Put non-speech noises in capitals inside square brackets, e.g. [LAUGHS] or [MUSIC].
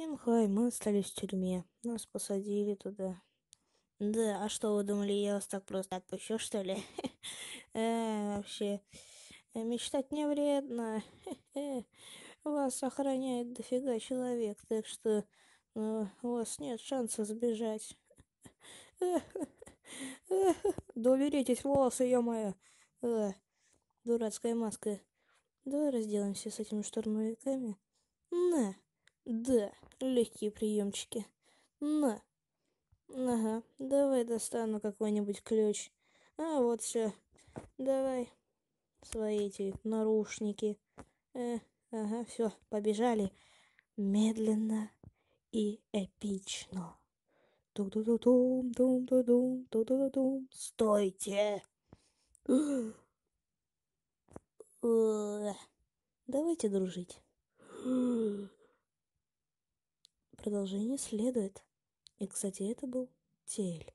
И Мхай, мы остались в тюрьме. Нас посадили туда. Да, а что вы думали, я вас так просто отпущу, что ли? [LAUGHS] Э, вообще, э, мечтать не вредно. [LAUGHS] Э, вас охраняет дофига человек, так что ну, у вас нет шанса сбежать. [LAUGHS] Да уберитесь, волосы, ё-моё! Дурацкая маска. Давай разделаемся с этими штурмовиками. На! Да, Легкие приемчики. Н. Ага, давай достану какой-нибудь ключ. А, вот все. Давай. Свои эти наушники. Э, ага, все, побежали. Медленно и эпично. Ту-ду-ду-дум, дум-ду-дум, ту-ду-ду-дум. Стойте! [GASPS] Э. Давайте дружить. Продолжение следует. И, кстати, это был Тель.